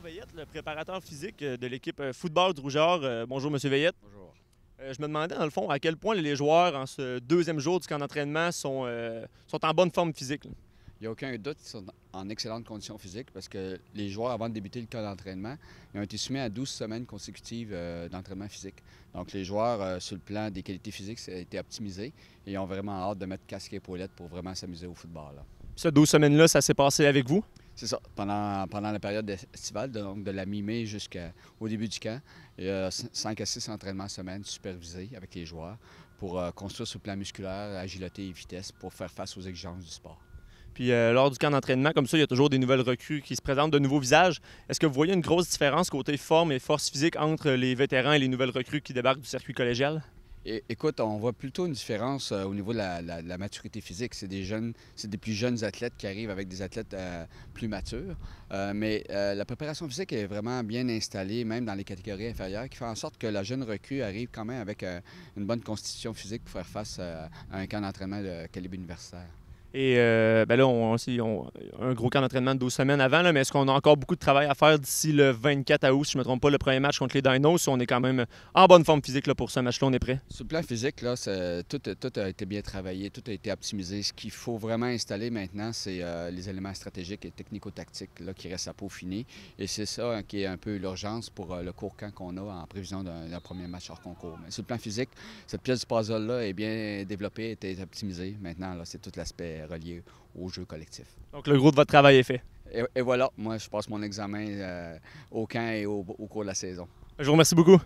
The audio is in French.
Veillette, le préparateur physique euh, de l'équipe euh, football de Rougeur. Euh, bonjour, Monsieur Veillette. Bonjour. je me demandais, dans le fond, à quel point les joueurs, en ce deuxième jour du camp d'entraînement, sont, sont en bonne forme physique. Il n'y a aucun doute qu'ils sont en excellente condition physique parce que les joueurs, avant de débuter le camp d'entraînement, ils ont été soumis à 12 semaines consécutives d'entraînement physique. Donc, les joueurs, sur le plan des qualités physiques, ça a été optimisé et ils ont vraiment hâte de mettre casque et épaulette pour vraiment s'amuser au football. Ces 12 semaines-là, ça s'est passé avec vous? C'est ça. Pendant, pendant la période estivale, donc de la mi-mai jusqu'au début du camp, il y a 5 à 6 entraînements semaine supervisés avec les joueurs pour euh, construire ce plan musculaire, agilité et vitesse pour faire face aux exigences du sport. Puis euh, lors du camp d'entraînement, comme ça, il y a toujours des nouvelles recrues qui se présentent, de nouveaux visages. Est-ce que vous voyez une grosse différence côté forme et force physique entre les vétérans et les nouvelles recrues qui débarquent du circuit collégial? écoute, on voit plutôt une différence euh, au niveau de la, maturité physique. C'est des jeunes, c'est des plus jeunes athlètes qui arrivent avec des athlètes euh, plus matures. Euh, mais la préparation physique est vraiment bien installée, même dans les catégories inférieures, qui fait en sorte que la jeune recrue arrive quand même avec une bonne constitution physique pour faire face à un camp d'entraînement de calibre universitaire. Et euh, ben là, on, aussi, un gros camp d'entraînement de 12 semaines avant, là, mais est-ce qu'on a encore beaucoup de travail à faire d'ici le 24 août, si je ne me trompe pas, le premier match contre les Dinos? On est quand même en bonne forme physique pour ce match-là, on est prêt? Sur le plan physique, là, tout, a été bien travaillé, tout a été optimisé. Ce qu'il faut vraiment installer maintenant, c'est euh, les éléments stratégiques et technico-tactiques qui restent à peau Et c'est ça hein, qui est un peu l'urgence pour euh, le court camp qu'on a en prévision d'un premier match hors concours. Mais sur le plan physique, cette pièce du puzzle-là est bien développée, est optimisée. Maintenant, c'est tout l'aspect euh, relié au jeu collectif. Donc, le gros de votre travail est fait. Et, voilà, moi, je passe mon examen euh, au camp et au cours de la saison. Je vous remercie beaucoup.